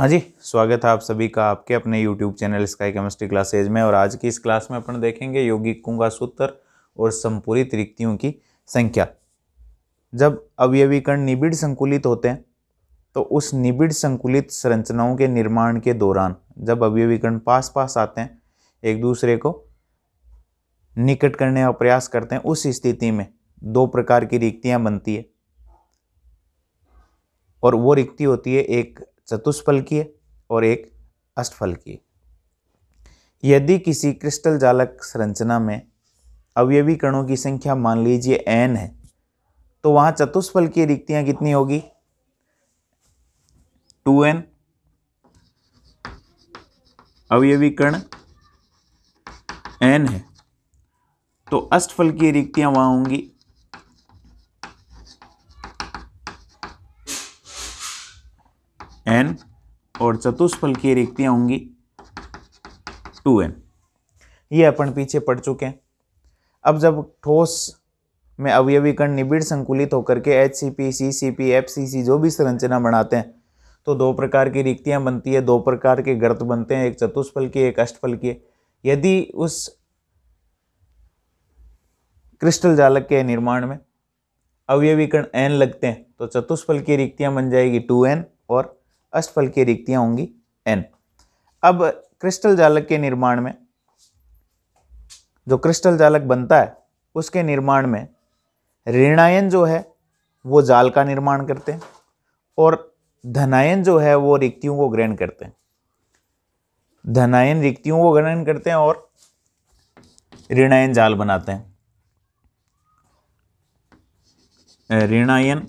हाँ जी स्वागत है आप सभी का आपके अपने YouTube channel Sky Chemistry Classes में और आज की इस क्लास में अपन देखेंगे यौगिकों का सूत्र और संपूरित रिक्तियों की संख्या जब अवयवीकरण निबिड़ संकुलित होते हैं तो उस निबिड़ संकुलित संरचनाओं के निर्माण के दौरान जब अवयवीकरण पास पास आते हैं एक दूसरे को निकट करने का प्रयास करते हैं उस स्थिति में दो प्रकार की रिक्तियाँ बनती है और वो रिक्ति होती है एक चतुष्फलकीय और एक अष्टफलकीय यदि किसी क्रिस्टल जालक संरचना में अवयवी कणों की संख्या मान लीजिए एन है तो वहाँ चतुष्फल की रिक्तियाँ कितनी होगी टू एन अवयवी कण एन है तो अष्टफल की रिक्तियाँ वहाँ होंगी एन और चतुष्फल की रिक्तियाँ होंगी टू एन ये अपन पीछे पड़ चुके हैं अब जब ठोस में अवयवीकरण निबिड़ संकुलित होकर के H C P C C P F C C जो भी संरचना बनाते हैं तो दो प्रकार की रिक्तियाँ बनती है दो प्रकार के गर्त बनते हैं एक चतुष्फल की एक अष्टफल की यदि उस क्रिस्टल जालक के निर्माण में अवयवीकरण एन लगते हैं तो चतुष्फल की रिक्तियाँ बन जाएगी टू एन और अष्टफल की रिक्तियाँ होंगी एन अब क्रिस्टल जालक के निर्माण में जो क्रिस्टल जालक बनता है उसके निर्माण में ऋणायन जो है वो जाल का निर्माण करते हैं और धनायन जो है वो रिक्तियों को ग्रहण करते हैं धनायन रिक्तियों को ग्रहण करते हैं और ऋणायन जाल बनाते हैं ऋणायन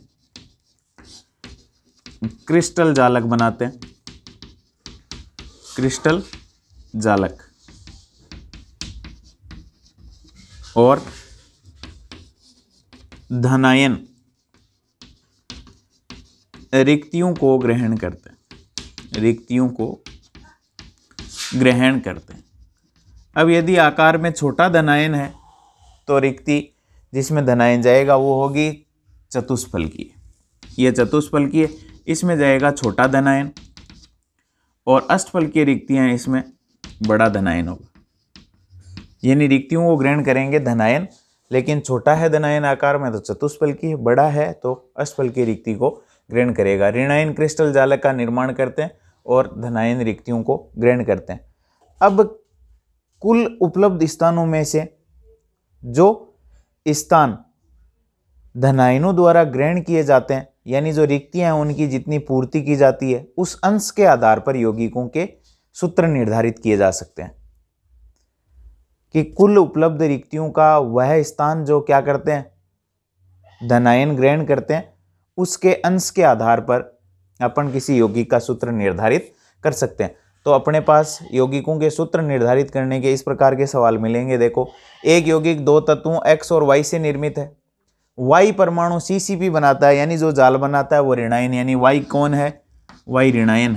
क्रिस्टल जालक बनाते हैं क्रिस्टल जालक और धनायन रिक्तियों को ग्रहण करते हैं रिक्तियों को ग्रहण करते हैं अब यदि आकार में छोटा धनायन है तो रिक्ति जिसमें धनायन जाएगा वो होगी चतुष्फल की यह चतुष्फल की है इसमें जाएगा छोटा धनायन और अष्टफल की रिक्तियाँ इसमें बड़ा धनायन होगा यानी रिक्तियों को ग्रहण करेंगे धनायन लेकिन छोटा है धनायन आकार में तो चतुष्फल की बड़ा है तो अष्टफल की रिक्ति को ग्रहण करेगा ऋणायन क्रिस्टल जालक का निर्माण करते हैं और धनायन रिक्तियों को ग्रहण करते हैं अब कुल उपलब्ध स्थानों में से जो स्थान धनायनों द्वारा ग्रहण किए जाते हैं यानी जो रिक्तियाँ हैं उनकी जितनी पूर्ति की जाती है उस अंश के आधार पर यौगिकों के सूत्र निर्धारित किए जा सकते हैं कि कुल उपलब्ध रिक्तियों का वह स्थान जो क्या करते हैं धनायन ग्रहण करते हैं उसके अंश के आधार पर अपन किसी यौगिक का सूत्र निर्धारित कर सकते हैं तो अपने पास यौगिकों के सूत्र निर्धारित करने के इस प्रकार के सवाल मिलेंगे देखो एक यौगिक दो तत्वों एक्स और वाई से निर्मित है वाई परमाणु सी बनाता है यानी जो जाल बनाता है वो ऋणायन यानी वाई कौन है वाई ऋणायन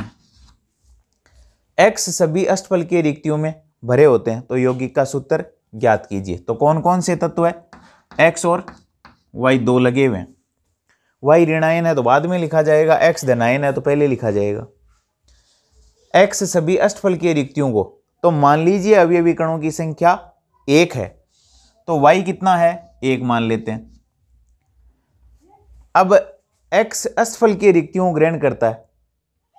एक्स सभी अष्टफल के रिक्तियों में भरे होते हैं तो यौगिक का सूत्र ज्ञात कीजिए तो कौन कौन से तत्व है एक्स और वाई दो लगे हुए हैं वाई ऋणायन है तो बाद में लिखा जाएगा एक्स धनायन है तो पहले लिखा जाएगा एक्स सभी अष्टफल की रिक्तियों को तो मान लीजिए अवयवीकरणों की संख्या एक है तो वाई कितना है एक मान लेते हैं अब एक्स असफल की रिक्तियों ग्रहण करता है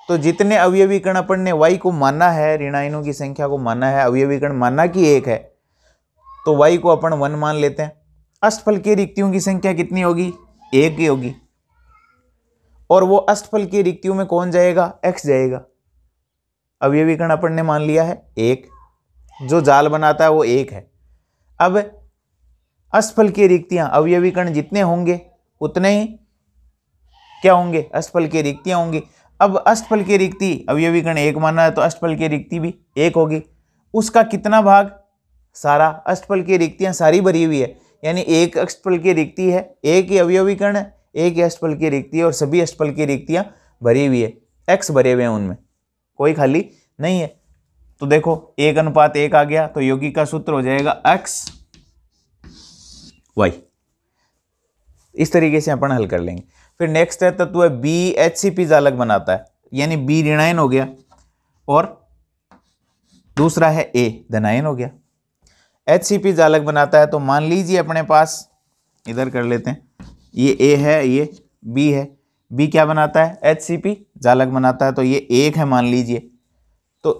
तो जितने अवयवीकरण अपन ने वाई को माना है ऋणाइनों की संख्या को माना है अवयवीकरण माना कि एक है तो वाई को अपन वन मान लेते हैं अष्टफल की रिक्तियों की संख्या कितनी होगी एक ही होगी और वो अष्टफल की रिक्तियों में कौन जाएगा एक्स जाएगा अवयवीकरण अपन ने मान लिया है एक जो जाल बनाता है वो एक है अब अष्टफल की रिक्तियाँ अवयवीकरण जितने होंगे उतने ही क्या होंगे अष्टफल की रिक्तियाँ होंगी अब अष्टफल की रिक्ति गण एक माना है तो अष्टफल की रिक्ति भी एक होगी उसका कितना भाग सारा अष्टफल की रिक्तियाँ सारी भरी हुई है यानी एक अष्टफल की रिक्ति है एक ही गण है एक ही अष्टफल की रिक्ति है और सभी अष्टफल की रिक्तियाँ भरी हुई है एक्स भरे हुए हैं उनमें कोई खाली नहीं है तो देखो एक अनुपात एक आ गया तो योगी का सूत्र हो जाएगा एक्स वाई इस तरीके से अपन हल कर लेंगे फिर नेक्स्ट है तत्व है बी एच सी पीज अलग बनाता है यानी बी ऋणायन हो गया और दूसरा है ए धनायन हो गया एच सी पीज अलग बनाता है तो मान लीजिए अपने पास इधर कर लेते हैं ये ए है ये बी है बी क्या बनाता है एच सी पी जालक बनाता है तो ये एक है मान लीजिए तो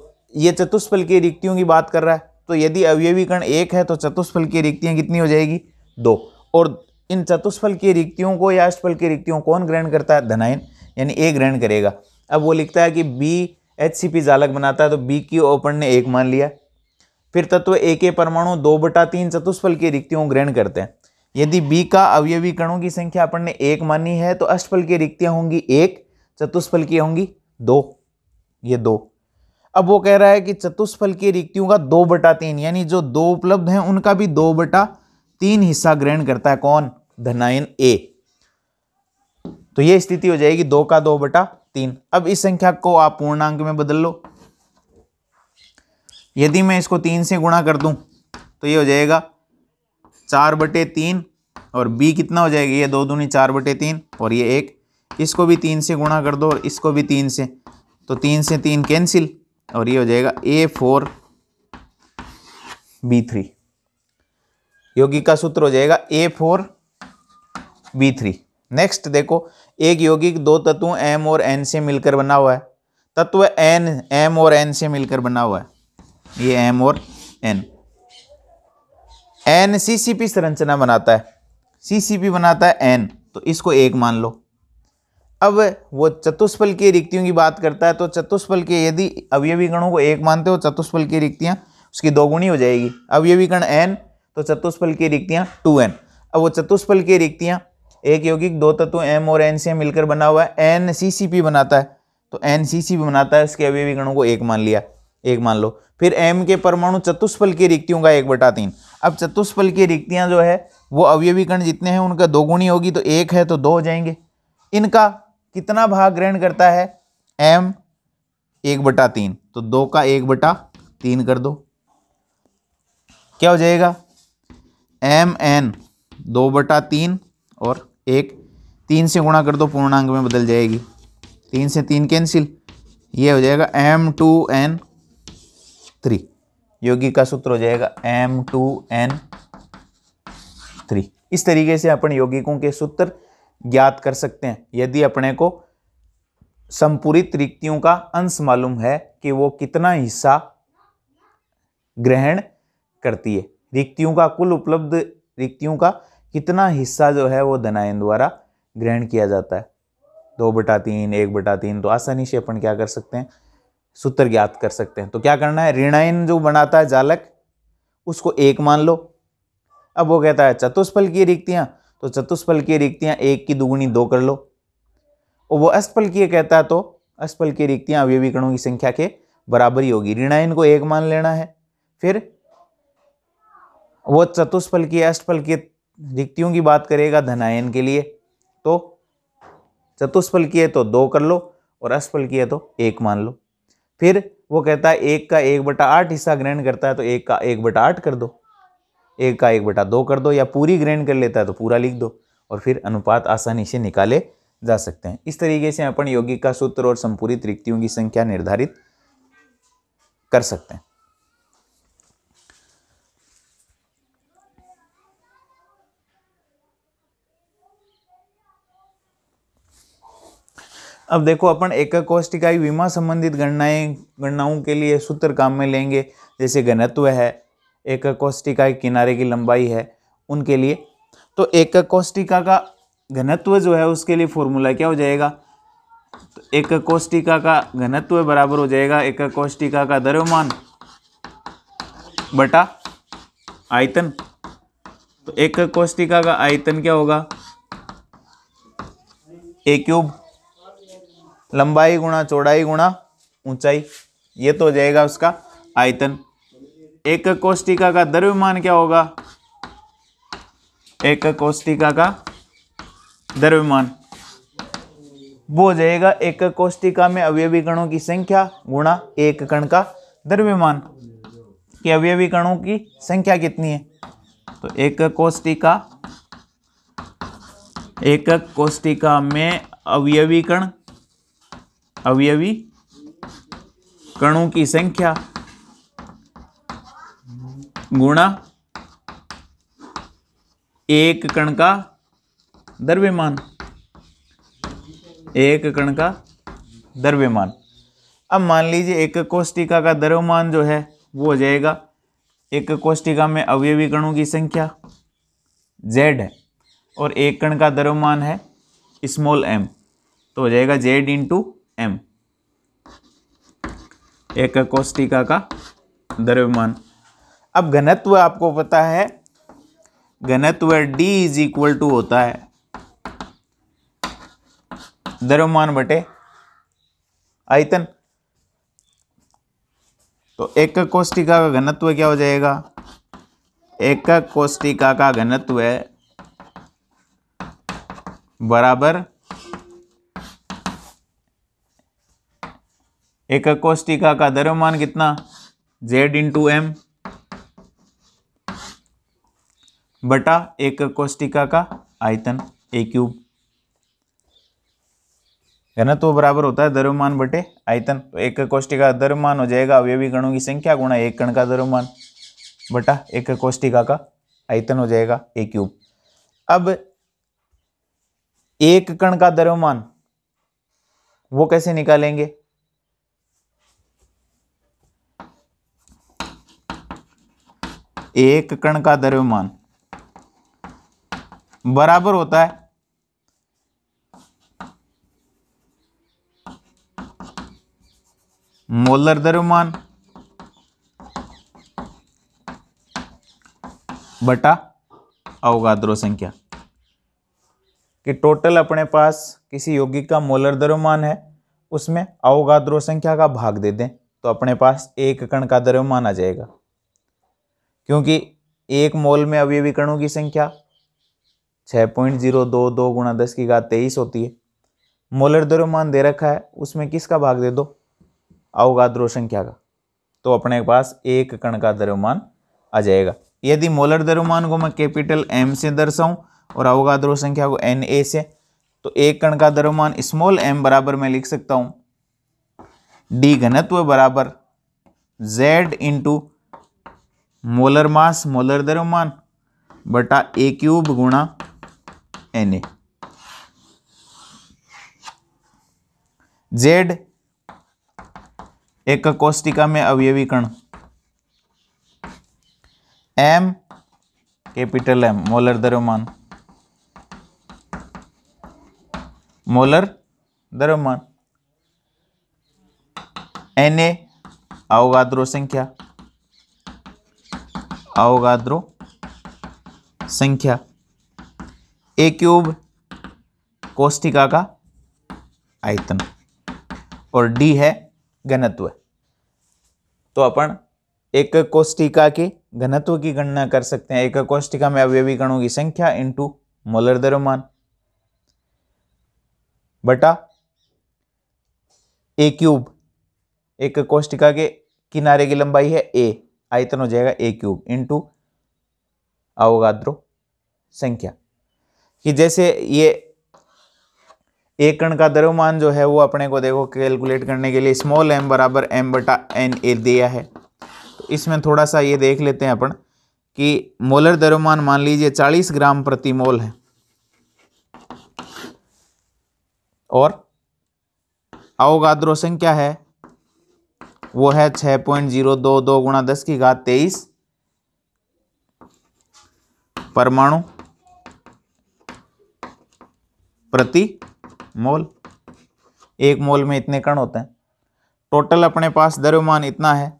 ये चतुष्फल की रिक्तियों की बात कर रहा है तो यदि अवयवीकरण एक है तो चतुष्फल की रिक्तियाँ कितनी हो जाएगी दो और इन चतुष्फल की रिक्तियों को या अष्टफल की रिक्तियों कौन ग्रहण करता है धनायन यानी ए ग्रहण करेगा अब वो लिखता है कि बी एच सी पी जालक बनाता है तो बी की ओपन ने एक मान लिया फिर तत्व ए के परमाणु दो बटा तीन चतुष्फल की रिक्तियों ग्रहण करते हैं यदि बी का अवयवी कणों की संख्या अपन ने एक मानी है तो अष्टफल की रिक्तियाँ होंगी एक चतुष्फल की होंगी दो ये दो अब वो कह रहा है कि चतुष्फल की रिक्तियों का दो बटा तीन यानी जो दो उपलब्ध हैं उनका भी दो बटा तीन हिस्सा ग्रहण करता है कौन धनायन ए तो ये स्थिति हो जाएगी दो का दो बटा तीन अब इस संख्या को आप पूर्णांक में बदल लो यदि मैं इसको तीन से गुणा कर दूं तो ये हो जाएगा चार बटे तीन और बी कितना हो जाएगा ये दो दूनी चार बटे तीन और ये एक इसको भी तीन से गुणा कर दो और इसको भी तीन से तो तीन से तीन कैंसिल और ये हो जाएगा ए फोर बी थ्री यौगिक का सूत्र हो जाएगा A four B three next देखो एक यौगिक दो तत्व एम और एन से मिलकर बना हुआ है तत्व एन एम और एन से मिलकर बना हुआ है ये एम और N N C C P संरचना बनाता है सी सी पी बनाता है एन तो इसको एक मान लो अब वो चतुष्फल की रिक्तियों की बात करता है तो चतुष्फल के यदि अवयवीकरणों को एक मानते हो चतुष्फल की रिक्तियाँ उसकी दोगुनी हो जाएगी अवयवीकरण एन तो चतुष्फल की रिक्तियाँ टू एन अब वो चतुष्फल की रिक्तियाँ एक यौगिक दो तत्व एम और एन से मिलकर बना हुआ है एन सी सी पी बनाता है तो एन सी सी पी बनाता है उसके अभिविकरणों को एक मान लिया एक मान लो फिर एम के परमाणु चतुष्फल की रिक्तियों का एक बटा तीन अब चतुष्फल की रिक्तियाँ जो है वो अवयवीकरण जितने हैं उनका दोगुणी होगी तो एक है तो दो हो जाएंगे इनका कितना भाग ग्रहण करता है एम एक बटा तीन तो दो का एक बटा तीन कर दो क्या हो जाएगा एम एन दो बटा तीन और एक तीन से गुणा कर दो पूर्णांक में बदल जाएगी तीन से तीन कैंसिल ये हो जाएगा एम टू एन थ्री योगी का सूत्र हो जाएगा एम टू एन थ्री इस तरीके से अपन यौगिकों के सूत्र ज्ञात कर सकते हैं यदि अपने को संपूरित रिक्तियों का अंश मालूम है कि वो कितना हिस्सा ग्रहण करती है रिक्तियों का कुल उपलब्ध रिक्तियों का कितना हिस्सा जो है वो धनायन द्वारा ग्रहण किया जाता है दो बटा तीन एक बटा तीन तो आसानी से अपन क्या कर सकते हैं सूत्र ज्ञात कर सकते हैं तो क्या करना है ऋणायन जो बनाता है जालक उसको एक मान लो अब वो कहता है चतुष्फल की रिक्तियाँ तो चतुष्फल की रिक्तियाँ एक की दुगुनी दो कर लो और वो अष्टफल की कहता है तो अष्टफल की रिक्तियाँ अवयवीकरणों की संख्या के बराबरी होगी ऋणायन को एक मान लेना है फिर वो चतुष्फल की अष्टफल की रिक्तियों की बात करेगा धनायन के लिए तो चतुष्फल की है तो दो कर लो और अष्टफल की है तो एक मान लो फिर वो कहता है एक का एक बटा आठ हिस्सा ग्रहण करता है तो एक का एक बटा आठ कर दो एक का एक बटा दो कर दो या पूरी ग्रहण कर लेता है तो पूरा लिख दो और फिर अनुपात आसानी से निकाले जा सकते हैं इस तरीके से अपन यौगिक का सूत्र और संपूरित रिक्तियों की संख्या निर्धारित कर सकते हैं अब देखो अपन एकक कोष्ट इकाई विमा संबंधित गणनाएं गणनाओं के लिए सूत्र काम में लेंगे जैसे घनत्व है एकक कोष्टिकाई इकाई किनारे की लंबाई है उनके लिए तो एकक कोष्टिका का घनत्व जो है उसके लिए फॉर्मूला क्या हो जाएगा तो एकक कोष्टिका का घनत्व बराबर हो जाएगा एकक कोष्टिका का द्रव्यमान बटा आयतन तो एकक कोष्टिका का आयतन क्या होगा ए क्यूब लंबाई गुणा चौड़ाई गुणा ऊंचाई ये तो हो जाएगा उसका आयतन एक कोष्टिका का द्रव्यमान क्या होगा एक कोष्टिका का द्रव्यमान वो हो जाएगा एक कोष्टिका में अवयवी कणों की संख्या गुणा एक कण का द्रव्यमान कि अवयवी कणों की संख्या कितनी है तो एक कोष्टिका एक कोष्टिका में अवयवी कण अवयवी कणों की संख्या गुणा एक कण का द्रव्यमान एक कण का द्रव्यमान अब मान लीजिए एक कोष्टिका का द्रव्यमान जो है वो हो जाएगा एक कोष्टिका में अवयवी कणों की संख्या जेड है और एक कण का द्रव्यमान है स्मॉल एम तो हो जाएगा जेड इंटू एम एक कोष्टिका का द्रव्यमान अब घनत्व आपको पता है घनत्व डी इज इक्वल टू होता है द्रव्यमान बटे आयतन तो एक कोष्टिका का घनत्व क्या हो जाएगा एक कोष्टिका का घनत्व बराबर एक कोष्टिका का द्रव्यमान कितना जेड इंटू एम बटा एक कोष्टिका का आयतन ए क्यूब घनत्व बराबर होता है द्रव्यमान बटे आयतन तो एक कोष्टिका का द्रव्यमान हो जाएगा अवयवी गणों की संख्या गुणा एक कण का द्रव्यमान बटा एक कोष्टिका का आयतन हो जाएगा ए क्यूब अब एक कण का द्रव्यमान वो कैसे निकालेंगे एक कण का द्रव्यमान बराबर होता है मोलर द्रव्यमान बटा अवगाद्रो संख्या कि टोटल अपने पास किसी यौगिक का मोलर द्रव्यमान है उसमें अवगाद्रो संख्या का भाग दे दें तो अपने पास एक कण का द्रव्यमान आ जाएगा क्योंकि एक मोल में अवयवी कणों की संख्या छः पॉइंट जीरो दो दो गुणा दस की घात तेईस होती है मोलर द्रव्यमान दे रखा है उसमें किसका भाग दे दो अवगाद्रो संख्या का तो अपने पास एक कण का द्रव्यमान आ जाएगा यदि मोलर द्रव्यमान को मैं कैपिटल एम से दर्शाऊं और अवगाद्रो संख्या को एन ए से तो एक कण का द्रव्यमान स्मॉल एम बराबर मैं लिख सकता हूं डी घनत्व बराबर Z into molar mass molar द्रव्यमान बटा ए क्यूब गुणा एन ए जेड एक कोष्टिका में अवयवी कण एम कैपिटल एम मोलर द्रव्यमान मोलर द्रव्यमान एन ए अवगाद्रो संख्या आवगाद्रो संख्या ए क्यूब कोष्टिका का आयतन और डी है घनत्व तो अपन एक कोष्टिका के घनत्व की गणना कर सकते हैं एक कोष्टिका में अवयवी कणों की संख्या इंटू मोलर द्रव्यमान बटा ए क्यूब एक कोष्टिका के किनारे की लंबाई है ए आयतन हो जाएगा ए क्यूब इंटू अवगाद्रो संख्या कि जैसे ये एक कण का द्रव्यमान जो है वो अपने को देखो कैलकुलेट करने के लिए स्मॉल एम बराबर एम बटा एन ए दिया है तो इसमें थोड़ा सा ये देख लेते हैं अपन कि मोलर द्रव्यमान मान लीजिए 40 ग्राम प्रति मोल है और अवगाद्रो संख्या है वो है छः पॉइंट जीरो दो दो गुणा दस की घात तेईस परमाणु प्रति मोल एक मोल में इतने कण होते हैं टोटल अपने पास द्रव्यमान इतना है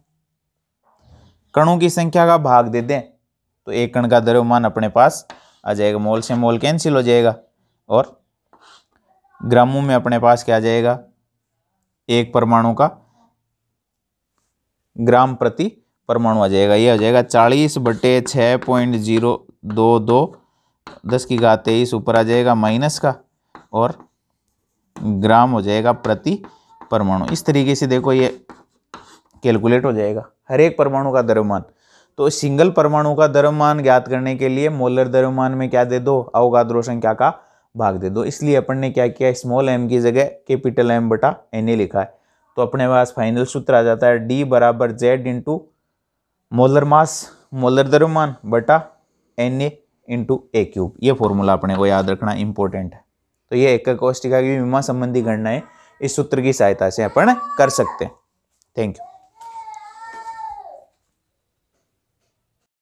कणों की संख्या का भाग दे दें तो एक कण का द्रव्यमान अपने पास आ जाएगा मोल से मोल कैंसिल हो जाएगा और ग्रामों में अपने पास क्या आ जाएगा एक परमाणु का ग्राम प्रति परमाणु आ जाएगा ये हो जाएगा चालीस बटे छः पॉइंट जीरो दो दो दस की घात तेईस ऊपर आ जाएगा माइनस का और ग्राम हो जाएगा प्रति परमाणु इस तरीके से देखो ये कैलकुलेट हो जाएगा हर एक परमाणु का द्रव्यमान तो सिंगल परमाणु का द्रव्यमान ज्ञात करने के लिए मोलर द्रव्यमान में क्या दे दो अवगाद्रो संख्या का भाग दे दो इसलिए अपन ने क्या किया स्मॉल एम की जगह कैपिटल एम बटा एन ए लिखा है तो अपने पास फाइनल सूत्र आ जाता है डी बराबर Z into molar mass molar दरमान बटा N A into A cube ये फॉर्मूला अपने को याद रखना इंपॉर्टेंट है तो ये एक कोष्टिका की बीमा संबंधी गणनाएं इस सूत्र की सहायता से अपन कर सकते हैं थैंक यू